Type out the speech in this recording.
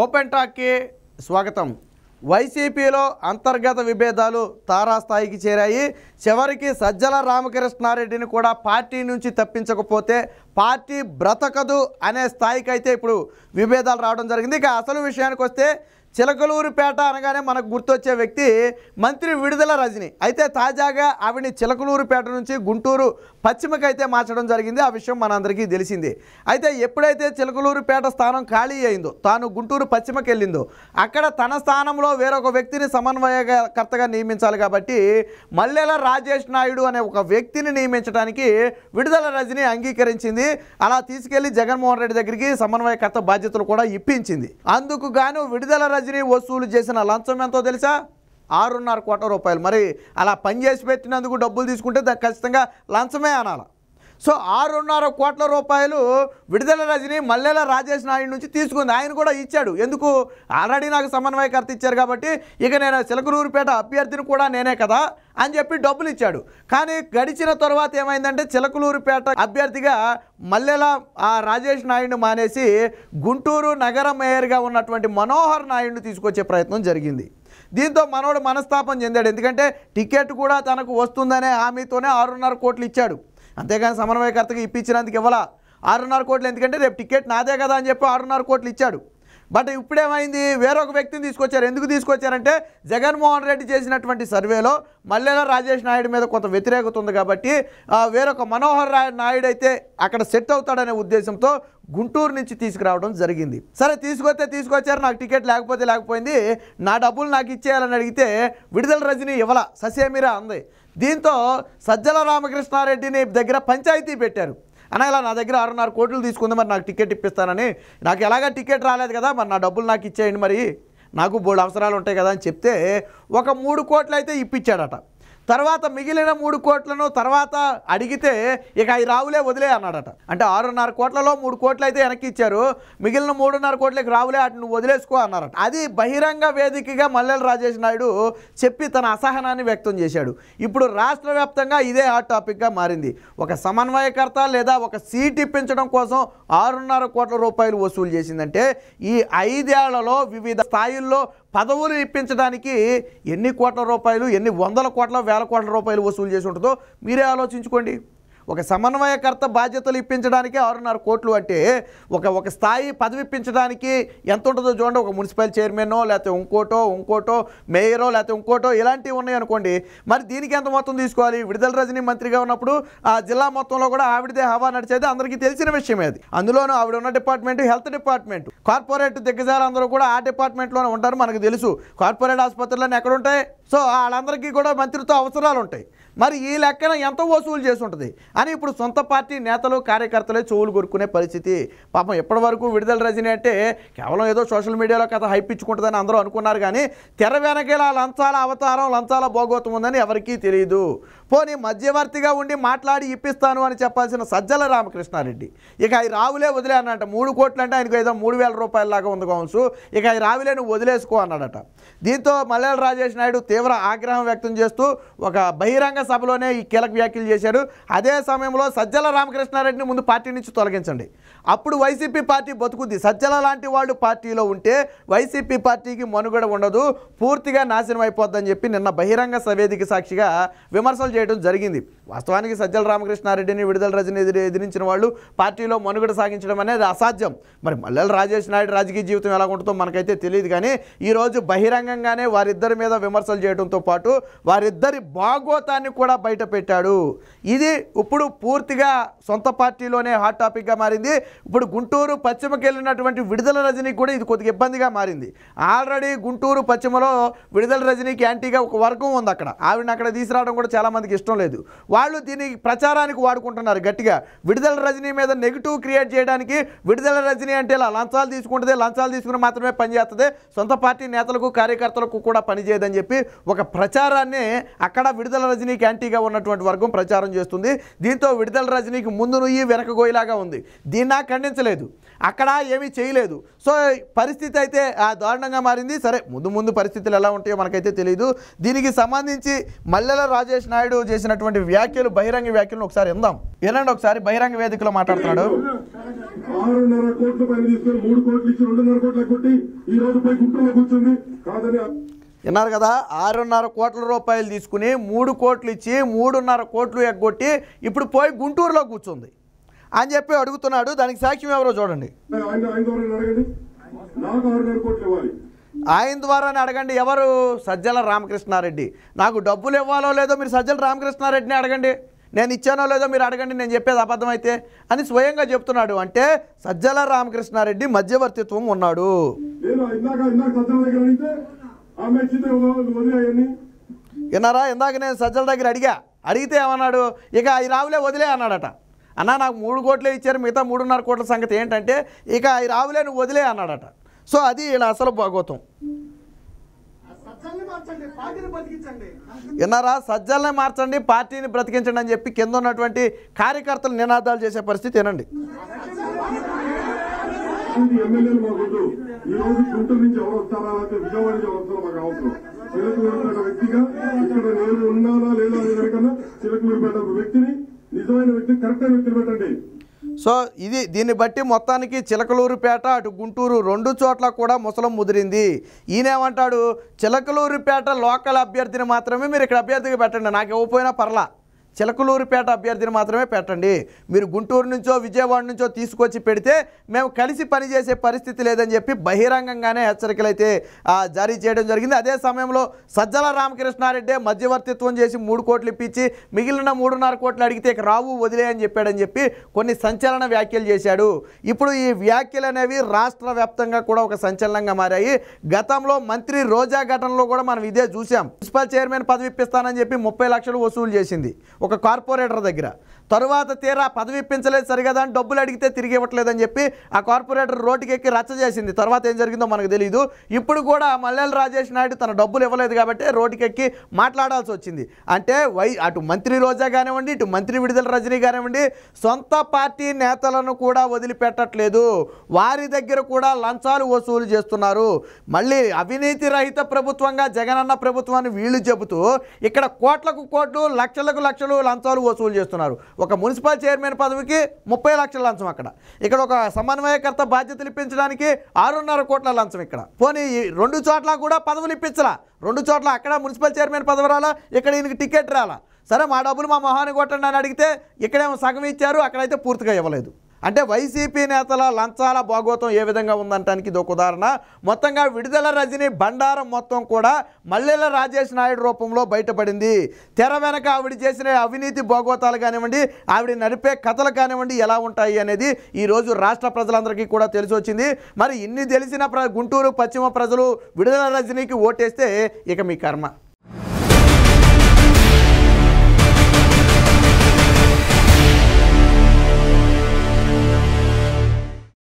open టాక్కి స్వాగతం వైసీపీలో అంతర్గత విభేదాలు తారాస్థాయికి చేరాయి చివరికి సజ్జల రామకృష్ణారెడ్డిని కూడా పార్టీ నుంచి తప్పించకపోతే పార్టీ బ్రతకదు అనే స్థాయికి అయితే ఇప్పుడు విభేదాలు రావడం జరిగింది ఇక అసలు విషయానికి వస్తే చిలకలూరుపేట అనగానే మనకు గుర్తొచ్చే వ్యక్తి మంత్రి విడుదల రజని అయితే తాజాగా ఆవిడని చిలకలూరుపేట నుంచి గుంటూరు పశ్చిమకైతే మార్చడం జరిగింది ఆ విషయం మనందరికీ తెలిసింది అయితే ఎప్పుడైతే చిలకలూరుపేట స్థానం ఖాళీ అయిందో తాను గుంటూరు పశ్చిమకి వెళ్ళిందో అక్కడ తన స్థానంలో వేరొక వ్యక్తిని సమన్వయకర్తగా నియమించాలి కాబట్టి మల్లెల రాజేష్ నాయుడు అనే ఒక వ్యక్తిని నియమించడానికి విడుదల రజని అంగీకరించింది అలా తీసుకెళ్లి జగన్మోహన్ రెడ్డి దగ్గరికి సమన్వయకర్త బాధ్యతలు కూడా ఇప్పించింది అందుకు గాను విడుదల రజని ట్రెజరీ వసూలు చేసిన లంచం ఎంతో తెలుసా ఆరున్నర కోట్ల రూపాయలు మరి అలా పనిచేసి పెట్టినందుకు డబ్బులు తీసుకుంటే ఖచ్చితంగా లంచమే అనాలా సో ఆరున్నర కోట్ల రూపాయలు విడుదల రజని మల్లెల రాజేష్ నాయుడు నుంచి తీసుకుంది ఆయన కూడా ఇచ్చాడు ఎందుకు ఆల్రెడీ నాకు సమన్వయకర్త ఇచ్చారు కాబట్టి ఇక నేను చిలకలూరుపేట అభ్యర్థిని కూడా నేనే కదా అని చెప్పి డబ్బులు ఇచ్చాడు కానీ గడిచిన తర్వాత ఏమైందంటే చిలకలూరుపేట అభ్యర్థిగా మల్లెల ఆ రాజేష్ నాయుడు మానేసి గుంటూరు నగర మేయర్గా ఉన్నటువంటి మనోహర్ నాయుడు తీసుకొచ్చే ప్రయత్నం జరిగింది దీంతో మనోడు మనస్తాపం చెందాడు ఎందుకంటే టికెట్ కూడా తనకు వస్తుందనే హామీతోనే ఆరున్నర కోట్లు ఇచ్చాడు అంతేగాని సమన్వయకర్తకి ఇప్పించినందుకు ఇవ్వాలా ఆరున్నర కోట్లు ఎందుకంటే రేపు టికెట్ నాదే కదా అని చెప్పి ఆరున్నర కోట్లు ఇచ్చాడు బట్ ఇప్పుడేమైంది వేరొక వ్యక్తిని తీసుకొచ్చారు ఎందుకు తీసుకొచ్చారంటే జగన్మోహన్ రెడ్డి చేసినటువంటి సర్వేలో మల్లెల రాజేష్ నాయుడు మీద కొంత వ్యతిరేకత ఉంది కాబట్టి వేరొక మనోహర్ నాయుడు అయితే అక్కడ సెట్ అవుతాడనే ఉద్దేశంతో గుంటూరు నుంచి తీసుకురావడం జరిగింది సరే తీసుకొస్తే తీసుకొచ్చారు నాకు టికెట్ లేకపోతే లేకపోయింది నా డబ్బులు నాకు ఇచ్చేయాలని అడిగితే విడుదల రజనీ ఇవ్వాల ససేమిరా అంది దీంతో సజ్జల రామకృష్ణారెడ్డిని దగ్గర పంచాయతీ పెట్టారు అన్న ఇలా నా దగ్గర ఆరున్నర కోట్లు తీసుకుంది మరి నాకు టికెట్ ఇప్పిస్తానని నాకు ఎలాగా టికెట్ రాలేదు కదా మరి నా డబ్బులు నాకు ఇచ్చేయండి మరి నాకు బోర్డు అవసరాలు ఉంటాయి కదా అని చెప్తే ఒక మూడు కోట్లు అయితే ఇప్పించాడట తర్వాత మిగిలిన మూడు కోట్లను తర్వాత అడిగితే ఇక అవి రావులే వదిలే అన్నాడట అంటే ఆరున్నర కోట్లలో మూడు కోట్లు అయితే వెనక్కి ఇచ్చారు మిగిలిన మూడున్నర కోట్లకి రావులే అటు నువ్వు వదిలేసుకో అన్నారట అది బహిరంగ వేదికగా మల్లెల రాజేష్ నాయుడు చెప్పి తన అసహనాన్ని వ్యక్తం చేశాడు ఇప్పుడు రాష్ట్ర వ్యాప్తంగా ఇదే హాట్ టాపిక్గా మారింది ఒక సమన్వయకర్త లేదా ఒక సీట్ ఇప్పించడం కోసం ఆరున్నర కోట్ల రూపాయలు వసూలు చేసిందంటే ఈ ఐదేళ్లలో వివిధ స్థాయిల్లో పదవులు ఇప్పించడానికి ఎన్ని కోట్ల రూపాయలు ఎన్ని వందల కోట్ల వేల కోట్ల రూపాయలు వసూలు చేసి ఉంటుందో మీరే ఆలోచించుకోండి ఒక సమన్వయకర్త బాధ్యతలు ఇప్పించడానికి ఆరున్నర కోట్లు అంటే ఒక ఒక స్థాయి పదవి ఇప్పించడానికి ఎంత ఉంటుందో చూడండి ఒక మున్సిపల్ చైర్మన్ లేకపోతే ఇంకోటో ఇంకోటో మేయరో లేకపోతే ఇంకోటో ఇలాంటివి ఉన్నాయి అనుకోండి మరి దీనికి ఎంత మొత్తం తీసుకోవాలి విడుదల రజనీ మంత్రిగా ఉన్నప్పుడు ఆ జిల్లా మొత్తంలో కూడా ఆవిడదే హవా నడిచేది అందరికీ తెలిసిన విషయమే అది అందులోనూ ఆవిడ ఉన్న డిపార్ట్మెంట్ హెల్త్ డిపార్ట్మెంట్ కార్పొరేట్ దిగ్గజాలు అందరూ కూడా ఆ డిపార్ట్మెంట్లోనే ఉంటారు మనకు తెలుసు కార్పొరేట్ ఆసుపత్రులన్నీ ఎక్కడ ఉంటాయి సో వాళ్ళందరికీ కూడా మంత్రిత్వ అవసరాలు ఉంటాయి మరి ఈ లెక్కన ఎంత వసూలు చేసి ఉంటుంది అని ఇప్పుడు సొంత పార్టీ నేతలు కార్యకర్తలే చెవులు కొరుకునే పరిస్థితి పాపం ఎప్పటి వరకు విడుదల రజని అంటే కేవలం ఏదో సోషల్ మీడియాలో కథ హైప్ ఇచ్చుకుంటుందని అందరూ అనుకున్నారు కానీ తెర వెనకేలా లంచాల అవతారం లంచాల భోగోతం ఉందని ఎవరికీ తెలియదు పోనీ మధ్యవర్తిగా ఉండి మాట్లాడి ఇప్పిస్తాను అని చెప్పాల్సిన సజ్జల రామకృష్ణారెడ్డి ఇక అవి రావులే వదిలే అన్నట మూడు కోట్లు అంటే ఆయనకు ఏదో మూడు వేల రూపాయల లాగా ఉంది కావచ్చు ఇక అవి రావులే నువ్వు వదిలేసుకో అన్నాడట దీంతో మల్లెల రాజేష్ నాయుడు తీవ్ర ఆగ్రహం వ్యక్తం చేస్తూ ఒక బహిరంగ సభలోనే ఈ కీలక వ్యాఖ్యలు చేశారు అదే సమయంలో సజ్జల రామకృష్ణారెడ్డిని ముందు పార్టీ నుంచి తొలగించండి అప్పుడు వైసీపీ పార్టీ బతుకుద్ది సజ్జల లాంటి వాళ్ళు పార్టీలో ఉంటే వైసీపీ పార్టీకి మనుగడ ఉండదు పూర్తిగా నాశనం అయిపోద్దని చెప్పి నిన్న బహిరంగ సవేదిక సాక్షిగా విమర్శలు చేయడం జరిగింది వాస్తవానికి సజ్జల రామకృష్ణారెడ్డిని విడుదల రజని ఎదిరించిన వాళ్ళు పార్టీలో మనుగడ సాగించడం అనేది అసాధ్యం మరి మల్లెల రాజేష్ నాయుడు రాజకీయ జీవితం ఎలా ఉంటుందో మనకైతే తెలియదు కానీ ఈరోజు బహిరంగంగానే వారిద్దరి మీద విమర్శలు చేయడంతో పాటు వారిద్దరి భాగోతాన్ని కూడా బయట పెట్టాడు ఇది ఇప్పుడు పూర్తిగా సొంత పార్టీలోనే హాట్ టాపిక్గా మారింది ఇప్పుడు గుంటూరు పశ్చిమకి వెళ్ళినటువంటి విడుదల రజనీకి కూడా ఇది కొద్దిగా ఇబ్బందిగా మారింది ఆల్రెడీ గుంటూరు పశ్చిమలో విడుదల రజనీకి యాంటీగా ఒక వర్గం ఉంది అక్కడ ఆవిడని అక్కడ తీసుకురావడం కూడా చాలామందికి ఇష్టం లేదు వాళ్ళు దీని ప్రచారానికి వాడుకుంటున్నారు గట్టిగా విడుదల రజనీ మీద నెగిటివ్ క్రియేట్ చేయడానికి విడుదల రజనీ అంటే ఇలా లంచాలు తీసుకుంటుంది లంచాలు తీసుకుని మాత్రమే పనిచేస్తుంది సొంత పార్టీ నేతలకు కార్యకర్తలకు కూడా పనిచేయదని చెప్పి ఒక ప్రచారాన్ని అక్కడ విడుదల రజనీకి యాంటీగా ఉన్నటువంటి వర్గం ప్రచారం చేస్తుంది దీంతో విడుదల రజనీకి ముందు నుయ్యి వెనక గోయిలాగా ఉంది దీన్నా ఖండించలేదు అక్కడ ఏమీ చేయలేదు సో పరిస్థితి అయితే ఆ దారుణంగా మారింది సరే ముందు ముందు పరిస్థితులు ఎలా ఉంటాయో మనకైతే తెలియదు దీనికి సంబంధించి మల్లెల రాజేష్ నాయుడు చేసినటువంటి వ్యాఖ్యలు బహిరంగ వ్యాఖ్యలను ఒకసారి ఇందాం వినండి ఒకసారి బహిరంగ వేదికలో మాట్లాడుతున్నాడు ఆరున్నర పైన మూడు కోట్లు ఇచ్చి రెండున్నర కోట్ల కొట్టి ఈ రోజు పై గుంటూరులో కూర్చుంది కాదని విన్నారు కదా ఆరున్నర కోట్ల రూపాయలు తీసుకుని మూడు కోట్లు ఇచ్చి మూడున్నర కోట్లు ఎగ్గొట్టి ఇప్పుడు పోయి గుంటూరులో కూర్చుంది అని చెప్పి అడుగుతున్నాడు దానికి సాక్ష్యం ఎవరో చూడండి ఆయన ద్వారానే అడగండి ఎవరు సజ్జల రామకృష్ణారెడ్డి నాకు డబ్బులు ఇవ్వాలో లేదో మీరు సజ్జల రామకృష్ణారెడ్డిని అడగండి నేను ఇచ్చానో లేదో మీరు అడగండి నేను చెప్పేది అబద్ధమైతే అని స్వయంగా చెప్తున్నాడు అంటే సజ్జల రామకృష్ణారెడ్డి మధ్యవర్తిత్వం ఉన్నాడు విన్నారా ఇందాక నేను సజ్జల దగ్గర అడిగా అడిగితే ఏమన్నాడు ఇక ఈ రావులే వదిలే అన్నాడట అన్న నాకు మూడు కోట్లే ఇచ్చారు మిగతా మూడున్నర కోట్ల సంగతి ఏంటంటే ఇక ఈ రావులే నువ్వు వదిలే అన్నాడట సో అది ఇలా అసలు భాగోతం విన్నారా సజ్జల్ని మార్చండి పార్టీని బ్రతికించండి అని చెప్పి కింద ఉన్నటువంటి కార్యకర్తలు నినాదాలు చేసే పరిస్థితి ఏనండి ఈరోజు గుంటూరు నుంచి ఎవరు వస్తారా లేకపోతే విజయవాడ నుంచి ఎవరు వస్తారో మాకు అవసరం చిలకూరుపేట వ్యక్తిగా ఇక్కడ నేను ఉన్నానా లేదా అనే దానికన్నా చిలకలూరుపేట వ్యక్తిని నిజమైన వ్యక్తి కరెక్ట్ వ్యక్తిని పెట్టండి సో ఇది దీన్ని బట్టి మొత్తానికి చిలకలూరుపేట అటు గుంటూరు రెండు చోట్ల కూడా ముసలం ముదిరింది ఈయనేమంటాడు చిలకలూరుపేట లోకల్ అభ్యర్థిని మాత్రమే మీరు ఇక్కడ అభ్యర్థిగా పెట్టండి నాకు ఇవ్వకపోయినా పర్లా చిలకలూరుపేట అభ్యర్థిని మాత్రమే పెట్టండి మీరు గుంటూరు నుంచో విజయవాడ నుంచో తీసుకొచ్చి పెడితే మేము కలిసి పనిచేసే పరిస్థితి లేదని చెప్పి బహిరంగంగానే హెచ్చరికలు అయితే జారీ చేయడం జరిగింది అదే సమయంలో సజ్జల రామకృష్ణారెడ్డి మధ్యవర్తిత్వం చేసి మూడు కోట్లు ఇప్పించి మిగిలిన మూడున్నర కోట్లు అడిగితే ఇక రావు వదిలే అని చెప్పాడని చెప్పి కొన్ని సంచలన వ్యాఖ్యలు చేశాడు ఇప్పుడు ఈ వ్యాఖ్యలు అనేవి రాష్ట్ర వ్యాప్తంగా కూడా ఒక సంచలనంగా మారాయి గతంలో మంత్రి రోజా ఘటనలో కూడా మనం ఇదే చూసాం మున్సిపల్ చైర్మన్ పదవి ఇప్పిస్తానని చెప్పి ముప్పై లక్షలు వసూలు చేసింది ఒక కార్పొరేటర్ దగ్గర తరువాత తీరా పదవి ఇప్పించలేదు సరిగదా అని డబ్బులు అడిగితే తిరిగి ఇవ్వట్లేదని చెప్పి ఆ కార్పొరేటర్ రోడ్డుకి ఎక్కి రచ్చ చేసింది తర్వాత ఏం జరిగిందో మనకు తెలియదు ఇప్పుడు కూడా మల్లెల రాజేష్ నాయుడు తన డబ్బులు ఇవ్వలేదు కాబట్టి రోడ్డుకి ఎక్కి మాట్లాడాల్సి వచ్చింది అంటే వై అటు మంత్రి రోజా కానివ్వండి ఇటు మంత్రి విడుదల రజనీ కానివ్వండి సొంత పార్టీ నేతలను కూడా వదిలిపెట్టట్లేదు వారి దగ్గర కూడా లంచాలు వసూలు చేస్తున్నారు మళ్ళీ అవినీతి రహిత ప్రభుత్వంగా జగనన్న ప్రభుత్వాన్ని వీళ్ళు చెబుతూ ఇక్కడ కోట్లకు కోట్లు లక్షలకు లక్షలు లంచాలు వసూలు చేస్తున్నారు ఒక మున్సిపల్ చైర్మన్ పదవికి ముప్పై లక్షల లంచం అక్కడ ఇక్కడ ఒక సమన్వయకర్త బాధ్యతలు ఇప్పించడానికి ఆరున్నర కోట్ల లంచం ఇక్కడ పోనీ రెండు చోట్ల కూడా పదవులు ఇప్పించాల రెండు చోట్ల అక్కడ మున్సిపల్ చైర్మన్ పదవి రాలా ఇక్కడ ఈయనకి టికెట్ రాలా సరే మా డబ్బులు మా మొహాన్ని కొట్టండి అని అడిగితే ఇక్కడేమో సగం ఇచ్చారు అక్కడైతే పూర్తిగా ఇవ్వలేదు అంటే వైసీపీ నేతల లంచాల భాగోతం ఏ విధంగా ఉందంటానికి ఇది ఒక ఉదాహరణ మొత్తంగా విడుదల రజనీ బండారం మొత్తం కూడా మల్లెల రాజేష్ నాయుడు రూపంలో బయటపడింది తెర వెనక ఆవిడ చేసిన అవినీతి భాగోతాలు కానివ్వండి ఆవిడ నడిపే కథలు కానివ్వండి ఎలా ఉంటాయి అనేది ఈరోజు రాష్ట్ర ప్రజలందరికీ కూడా తెలిసి వచ్చింది మరి ఇన్ని తెలిసిన గుంటూరు పశ్చిమ ప్రజలు విడుదల రజనీకి ఓటేస్తే ఇక మీ కర్మ